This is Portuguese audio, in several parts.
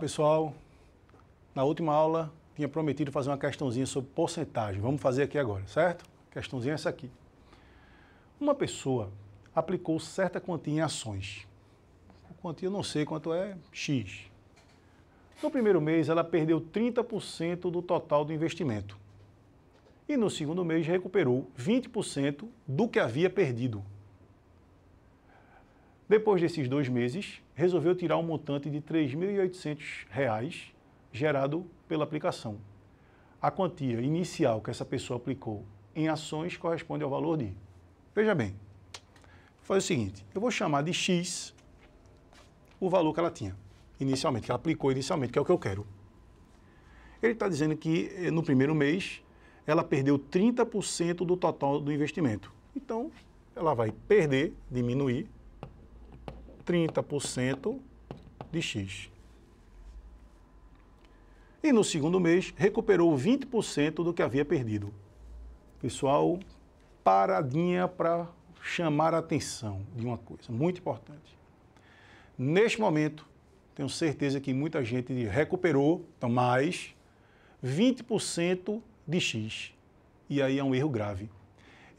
pessoal, na última aula tinha prometido fazer uma questãozinha sobre porcentagem. Vamos fazer aqui agora, certo? questãozinha é essa aqui. Uma pessoa aplicou certa quantia em ações. A quantia eu não sei quanto é, X. No primeiro mês ela perdeu 30% do total do investimento. E no segundo mês recuperou 20% do que havia perdido. Depois desses dois meses, resolveu tirar um montante de R$ reais gerado pela aplicação. A quantia inicial que essa pessoa aplicou em ações corresponde ao valor de. Veja bem, faz o seguinte: eu vou chamar de X o valor que ela tinha inicialmente, que ela aplicou inicialmente, que é o que eu quero. Ele está dizendo que eh, no primeiro mês ela perdeu 30% do total do investimento. Então, ela vai perder, diminuir 30% de X. E no segundo mês, recuperou 20% do que havia perdido. Pessoal, paradinha para chamar a atenção de uma coisa muito importante. Neste momento, tenho certeza que muita gente recuperou, então mais 20% de X. E aí é um erro grave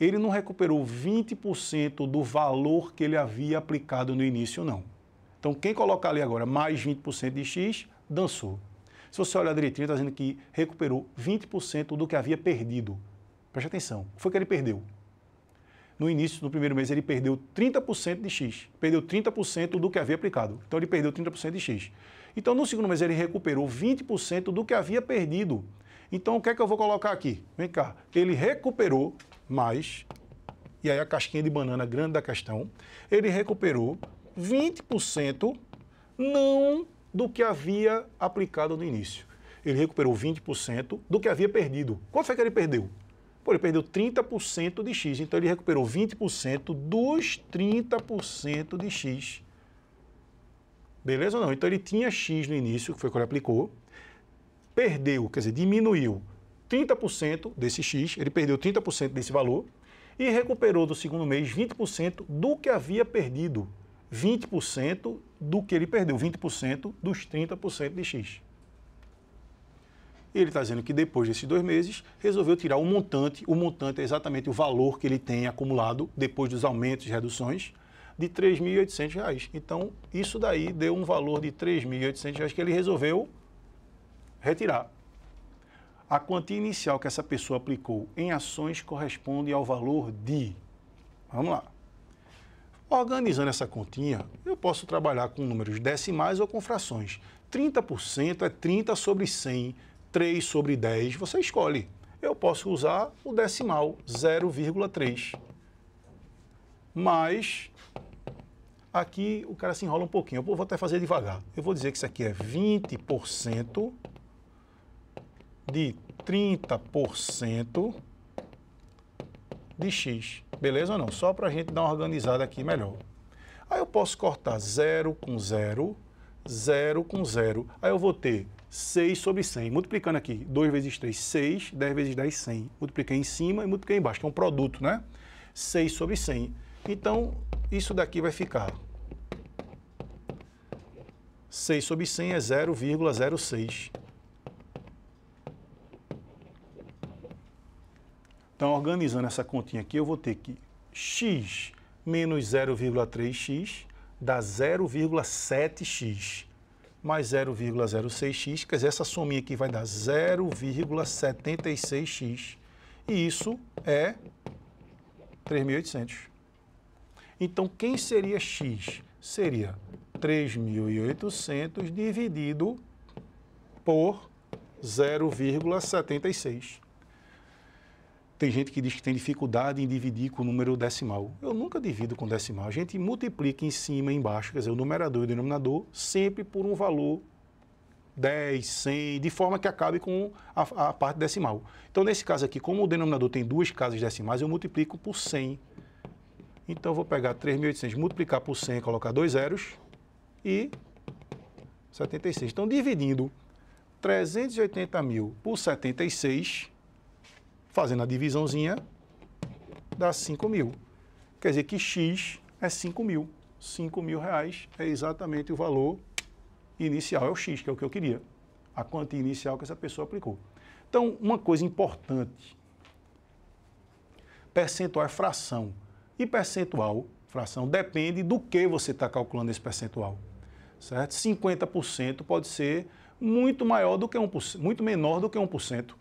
ele não recuperou 20% do valor que ele havia aplicado no início, não. Então, quem colocar ali agora mais 20% de X, dançou. Se você olhar direitinho, está dizendo que recuperou 20% do que havia perdido. Preste atenção, o que foi que ele perdeu? No início, no primeiro mês, ele perdeu 30% de X. Perdeu 30% do que havia aplicado. Então, ele perdeu 30% de X. Então, no segundo mês, ele recuperou 20% do que havia perdido. Então, o que é que eu vou colocar aqui? Vem cá. Ele recuperou mas, e aí a casquinha de banana grande da questão, ele recuperou 20% não do que havia aplicado no início. Ele recuperou 20% do que havia perdido. Quanto foi que ele perdeu? Pô, ele perdeu 30% de X, então ele recuperou 20% dos 30% de X. Beleza ou não? Então ele tinha X no início, que foi o que ele aplicou, perdeu, quer dizer, diminuiu 30% desse X, ele perdeu 30% desse valor e recuperou do segundo mês 20% do que havia perdido. 20% do que ele perdeu, 20% dos 30% de X. Ele está dizendo que depois desses dois meses resolveu tirar o montante, o montante é exatamente o valor que ele tem acumulado depois dos aumentos e reduções, de R$ 3.800. Então, isso daí deu um valor de R$ 3.800 que ele resolveu retirar. A quantia inicial que essa pessoa aplicou em ações corresponde ao valor de. Vamos lá. Organizando essa continha, eu posso trabalhar com números decimais ou com frações. 30% é 30 sobre 100, 3 sobre 10, você escolhe. Eu posso usar o decimal, 0,3. Mas aqui o cara se enrola um pouquinho. Eu vou até fazer devagar. Eu vou dizer que isso aqui é 20% de 30% de x. Beleza ou não? Só para a gente dar uma organizada aqui melhor. Aí eu posso cortar 0 com 0, 0 com 0. Aí eu vou ter 6 sobre 100. Multiplicando aqui, 2 vezes 3, 6. 10 vezes 10, 100. Multipliquei em cima e multipliquei embaixo, que é um produto, né? 6 sobre 100. Então, isso daqui vai ficar... 6 sobre 100 é 0,06. Então, organizando essa continha aqui, eu vou ter que x menos 0,3x dá 0,7x mais 0,06x, quer dizer, essa sominha aqui vai dar 0,76x. E isso é 3.800. Então, quem seria x? Seria 3.800 dividido por 0,76. Tem gente que diz que tem dificuldade em dividir com o número decimal. Eu nunca divido com decimal. A gente multiplica em cima e embaixo, quer dizer, o numerador e o denominador, sempre por um valor 10, 100, de forma que acabe com a, a parte decimal. Então, nesse caso aqui, como o denominador tem duas casas decimais, eu multiplico por 100. Então, eu vou pegar 3.800, multiplicar por 100, colocar dois zeros e 76. Então, dividindo 380 mil por 76, Fazendo a divisãozinha, dá 5 mil. Quer dizer que X é 5 mil. 5 mil reais é exatamente o valor inicial, é o X, que é o que eu queria. A quantia inicial que essa pessoa aplicou. Então, uma coisa importante, percentual é fração. E percentual, fração, depende do que você está calculando esse percentual. Certo? 50% pode ser muito maior do que 1%, muito menor do que 1%.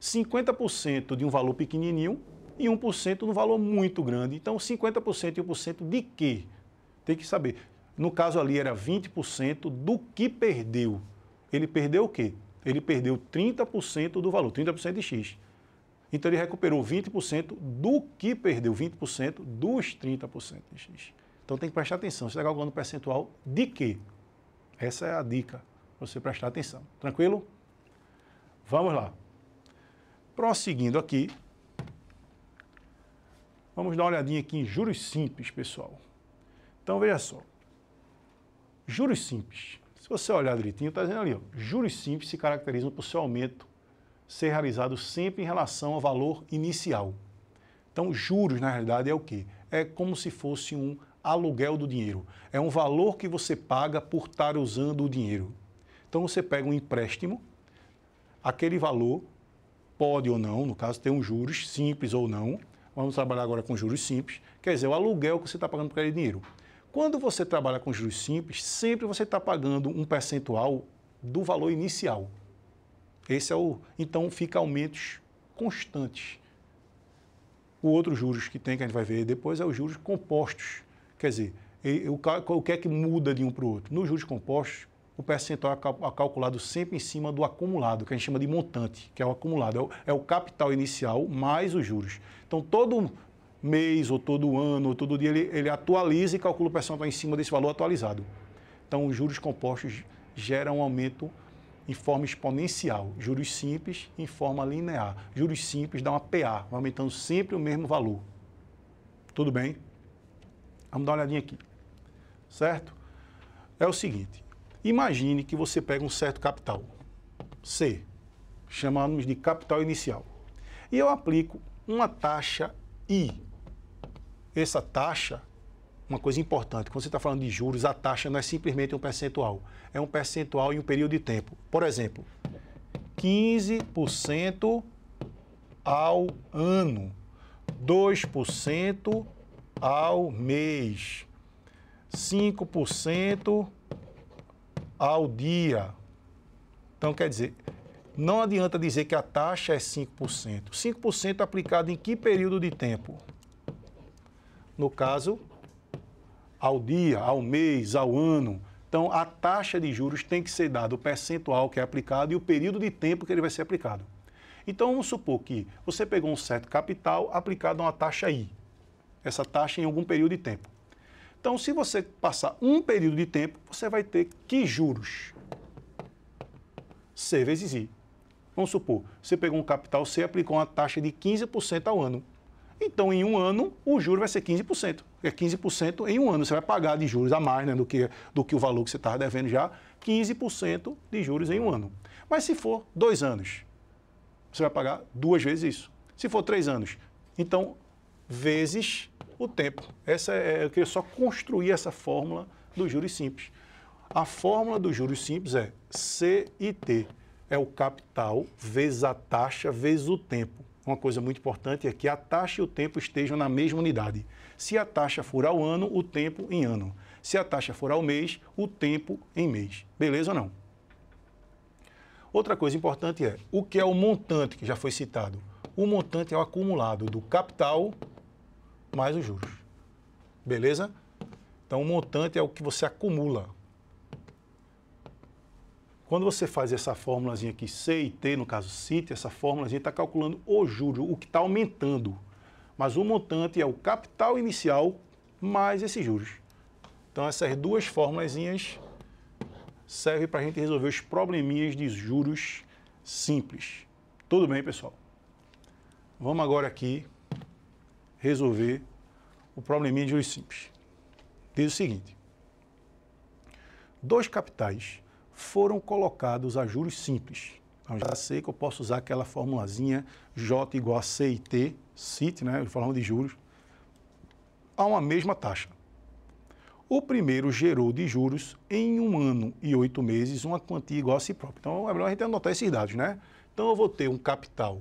50% de um valor pequenininho e 1% de um valor muito grande. Então, 50% e 1% de quê? Tem que saber. No caso ali, era 20% do que perdeu. Ele perdeu o quê? Ele perdeu 30% do valor, 30% de X. Então, ele recuperou 20% do que perdeu, 20% dos 30% de X. Então, tem que prestar atenção. Você está calculando percentual de quê? Essa é a dica, você prestar atenção. Tranquilo? Vamos lá. Prosseguindo aqui, vamos dar uma olhadinha aqui em juros simples, pessoal. Então, veja só. Juros simples. Se você olhar direitinho, está dizendo ali, ó, juros simples se caracterizam por seu aumento ser realizado sempre em relação ao valor inicial. Então, juros, na realidade, é o quê? É como se fosse um aluguel do dinheiro. É um valor que você paga por estar usando o dinheiro. Então, você pega um empréstimo, aquele valor pode ou não, no caso, ter um juros simples ou não. Vamos trabalhar agora com juros simples, quer dizer, o aluguel que você está pagando por aquele dinheiro. Quando você trabalha com juros simples, sempre você está pagando um percentual do valor inicial. Esse é o. Então, fica aumentos constantes. O outro juros que tem, que a gente vai ver depois, é os juros compostos. Quer dizer, o que é que muda de um para o outro? Nos juros compostos, o percentual é calculado sempre em cima do acumulado, que a gente chama de montante, que é o acumulado, é o, é o capital inicial mais os juros. Então, todo mês, ou todo ano, ou todo dia, ele, ele atualiza e calcula o percentual em cima desse valor atualizado. Então, os juros compostos geram um aumento em forma exponencial, juros simples em forma linear. Juros simples dá uma PA, aumentando sempre o mesmo valor. Tudo bem? Vamos dar uma olhadinha aqui. Certo? É o seguinte, Imagine que você pega um certo capital, C, chamamos de capital inicial, e eu aplico uma taxa I. Essa taxa, uma coisa importante, quando você está falando de juros, a taxa não é simplesmente um percentual, é um percentual em um período de tempo. Por exemplo, 15% ao ano, 2% ao mês, 5% ao dia. Então, quer dizer, não adianta dizer que a taxa é 5%. 5% aplicado em que período de tempo? No caso, ao dia, ao mês, ao ano. Então, a taxa de juros tem que ser dada, o percentual que é aplicado e o período de tempo que ele vai ser aplicado. Então, vamos supor que você pegou um certo capital aplicado a uma taxa I. Essa taxa em algum período de tempo. Então, se você passar um período de tempo, você vai ter que juros? C vezes I. Vamos supor, você pegou um capital C e aplicou uma taxa de 15% ao ano. Então, em um ano, o juro vai ser 15%. É 15% em um ano. Você vai pagar de juros a mais né, do, que, do que o valor que você estava devendo já. 15% de juros em um ano. Mas se for dois anos, você vai pagar duas vezes isso. Se for três anos, então vezes o tempo. Essa é, eu queria só construir essa fórmula do juros simples. A fórmula do juros simples é C e T é o capital vezes a taxa vezes o tempo. Uma coisa muito importante é que a taxa e o tempo estejam na mesma unidade. Se a taxa for ao ano, o tempo em ano. Se a taxa for ao mês, o tempo em mês. Beleza ou não? Outra coisa importante é o que é o montante que já foi citado. O montante é o acumulado do capital mais os juros. Beleza? Então, o montante é o que você acumula. Quando você faz essa fórmulazinha aqui, C e T, no caso CIT, essa fórmulazinha está calculando o juro, o que está aumentando. Mas o montante é o capital inicial mais esses juros. Então, essas duas formulazinhas servem para a gente resolver os probleminhas de juros simples. Tudo bem, pessoal? Vamos agora aqui resolver o probleminha de juros Simples. Diz o seguinte: dois capitais foram colocados a juros simples. Eu já sei que eu posso usar aquela formulazinha J igual a C e T, CIT, né? Falando de juros, a uma mesma taxa. O primeiro gerou de juros em um ano e oito meses uma quantia igual a si próprio. Então é melhor a gente anotar esses dados, né? Então eu vou ter um capital,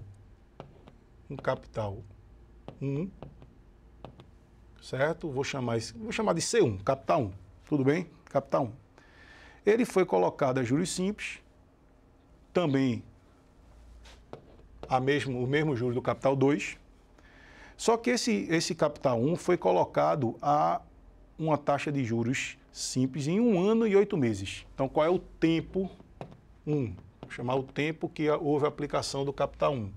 um capital 1. Hum. Certo? Vou chamar, vou chamar de C1, capital 1. Tudo bem? Capital 1. Ele foi colocado a juros simples, também a mesmo, o mesmo juros do capital 2. Só que esse, esse capital 1 foi colocado a uma taxa de juros simples em um ano e oito meses. Então, qual é o tempo 1? Vou chamar o tempo que houve a aplicação do capital 1.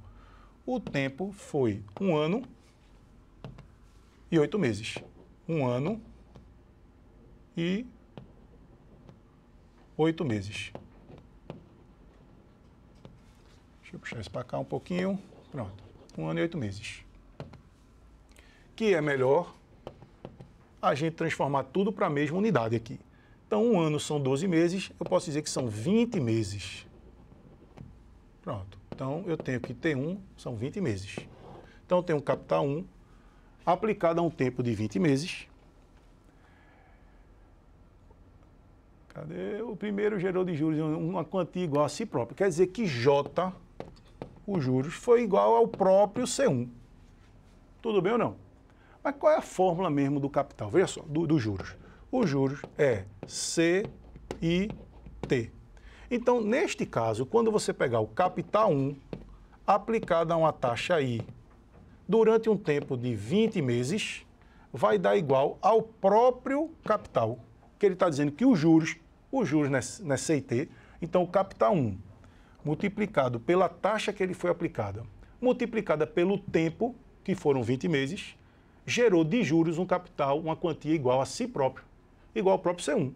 O tempo foi um ano e oito meses. Um ano e oito meses. Deixa eu puxar isso para cá um pouquinho. Pronto. Um ano e oito meses. Que é melhor a gente transformar tudo para a mesma unidade aqui. Então, um ano são 12 meses, eu posso dizer que são 20 meses. Pronto. Então, eu tenho que ter um, são 20 meses. Então, eu tenho um capital 1, aplicada a um tempo de 20 meses. Cadê? O primeiro gerou de juros uma quantia igual a si próprio. Quer dizer que J, os juros, foi igual ao próprio C1. Tudo bem ou não? Mas qual é a fórmula mesmo do capital? Veja só, dos do juros. Os juros é C t. Então, neste caso, quando você pegar o capital 1 aplicado a uma taxa I durante um tempo de 20 meses, vai dar igual ao próprio capital. Que ele está dizendo que os juros, os juros na CIT, então o capital 1 multiplicado pela taxa que ele foi aplicada, multiplicada pelo tempo, que foram 20 meses, gerou de juros um capital, uma quantia igual a si próprio, igual ao próprio C1.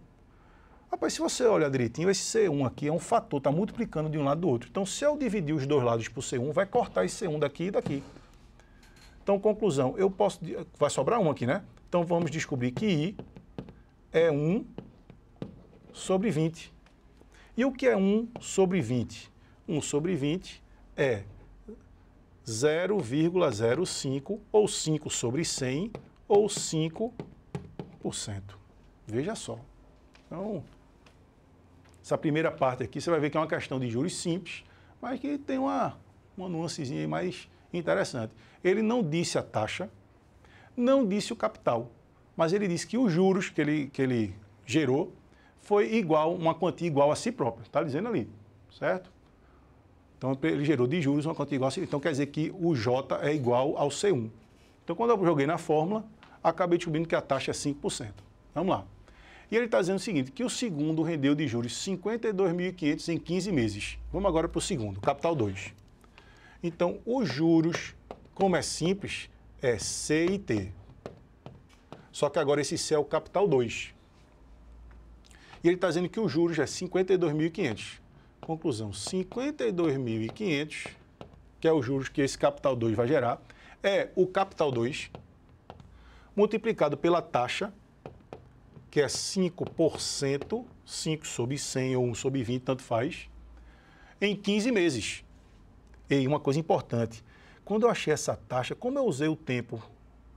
Rapaz, se você olha direitinho, esse C1 aqui é um fator, está multiplicando de um lado do outro. Então, se eu dividir os dois lados por C1, vai cortar esse C1 daqui e daqui. Então, conclusão, eu posso. Vai sobrar um aqui, né? Então vamos descobrir que I é 1 sobre 20. E o que é 1 sobre 20? 1 sobre 20 é 0,05 ou 5 sobre 100 ou 5%. Veja só. Então, essa primeira parte aqui, você vai ver que é uma questão de juros simples, mas que tem uma, uma nuancezinha mais Interessante. Ele não disse a taxa, não disse o capital, mas ele disse que os juros que ele, que ele gerou foi igual, uma quantia igual a si próprio. Está dizendo ali, certo? Então, ele gerou de juros uma quantia igual a si. Então, quer dizer que o J é igual ao C1. Então, quando eu joguei na fórmula, acabei descobrindo que a taxa é 5%. Vamos lá. E ele está dizendo o seguinte, que o segundo rendeu de juros 52.500 em 15 meses. Vamos agora para o segundo, capital 2. Então, os juros, como é simples, é C e T. Só que agora esse C é o capital 2. E ele está dizendo que os juros é 52.500. Conclusão, 52.500, que é o juros que esse capital 2 vai gerar, é o capital 2 multiplicado pela taxa, que é 5%, 5 sobre 100 ou 1 sobre 20, tanto faz, em 15 meses. E uma coisa importante, quando eu achei essa taxa, como eu usei o tempo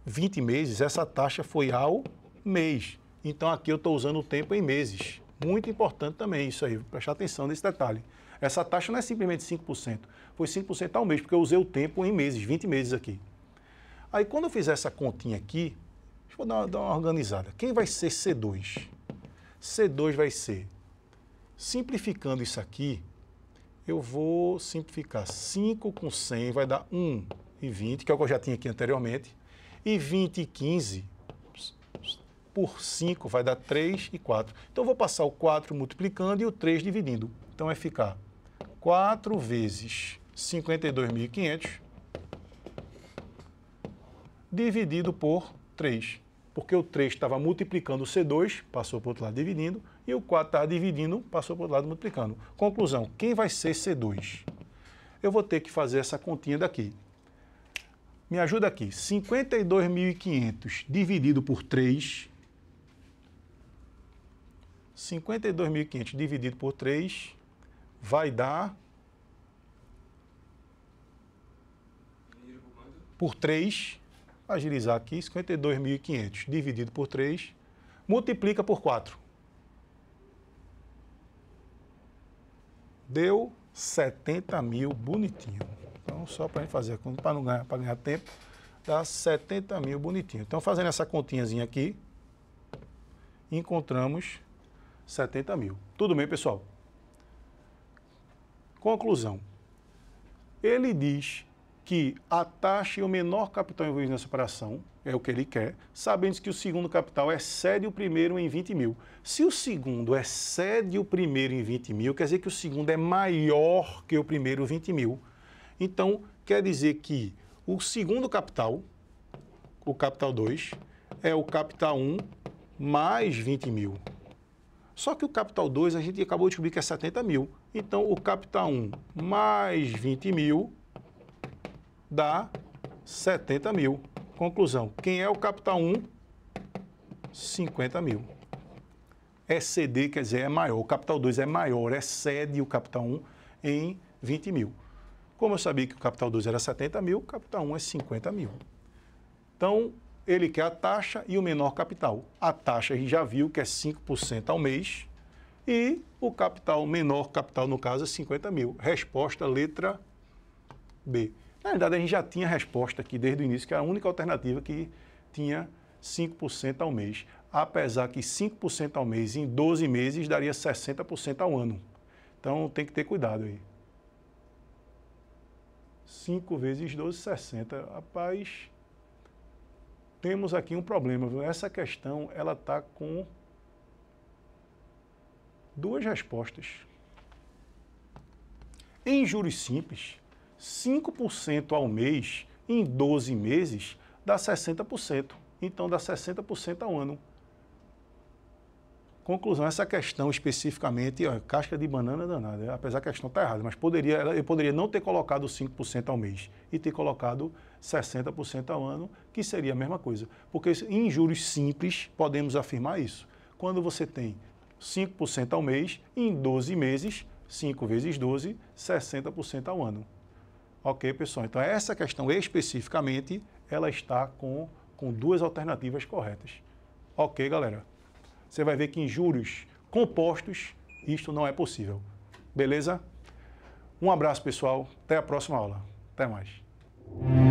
20 meses, essa taxa foi ao mês. Então aqui eu estou usando o tempo em meses. Muito importante também isso aí, prestar atenção nesse detalhe. Essa taxa não é simplesmente 5%, foi 5% ao mês, porque eu usei o tempo em meses, 20 meses aqui. Aí quando eu fizer essa continha aqui, vou dar uma, dar uma organizada. Quem vai ser C2? C2 vai ser, simplificando isso aqui, eu vou simplificar 5 com 100, vai dar 1 e 20, que é o que eu já tinha aqui anteriormente, e 20 e 15 por 5 vai dar 3 e 4. Então, eu vou passar o 4 multiplicando e o 3 dividindo. Então, vai ficar 4 vezes 52.500 dividido por 3. Porque o 3 estava multiplicando o C2, passou para o outro lado dividindo, e o 4 estava tá dividindo, passou para o lado multiplicando. Conclusão, quem vai ser C2? Eu vou ter que fazer essa continha daqui. Me ajuda aqui, 52.500 dividido por 3, 52.500 dividido por 3 vai dar por 3, agilizar aqui, 52.500 dividido por 3, multiplica por 4. Deu 70 mil, bonitinho. Então, só para a gente fazer, para não ganhar, para ganhar tempo, dá 70 mil, bonitinho. Então, fazendo essa continhazinha aqui, encontramos 70 mil. Tudo bem, pessoal? Conclusão. Ele diz que a taxa e o menor capital envolvido nessa operação é o que ele quer, sabendo que o segundo capital excede o primeiro em 20 mil. Se o segundo excede o primeiro em 20 mil, quer dizer que o segundo é maior que o primeiro 20 mil. Então, quer dizer que o segundo capital, o capital 2, é o capital 1 um mais 20 mil. Só que o capital 2 a gente acabou de descobrir que é 70 mil. Então, o capital 1 um mais 20 mil dá 70 mil. Conclusão, quem é o capital 1? 50 mil. Exceder, é quer dizer, é maior. O capital 2 é maior, excede o capital 1 em 20 mil. Como eu sabia que o capital 2 era 70 mil, o capital 1 é 50 mil. Então, ele quer a taxa e o menor capital. A taxa a gente já viu que é 5% ao mês e o capital, menor capital no caso, é 50 mil. Resposta, letra B. Na realidade, a gente já tinha a resposta aqui desde o início, que era a única alternativa que tinha 5% ao mês. Apesar que 5% ao mês em 12 meses daria 60% ao ano. Então tem que ter cuidado aí. 5 vezes 12, 60. Rapaz, temos aqui um problema. Viu? Essa questão ela está com duas respostas. Em juros simples, 5% ao mês em 12 meses dá 60%. Então dá 60% ao ano. Conclusão, essa questão especificamente, ó, casca de banana danada, né? apesar que a questão está errada, mas poderia, eu poderia não ter colocado 5% ao mês e ter colocado 60% ao ano, que seria a mesma coisa. Porque em juros simples, podemos afirmar isso. Quando você tem 5% ao mês, em 12 meses, 5 vezes 12, 60% ao ano. Ok, pessoal. Então, essa questão especificamente, ela está com, com duas alternativas corretas. Ok, galera. Você vai ver que em juros compostos, isto não é possível. Beleza? Um abraço, pessoal. Até a próxima aula. Até mais.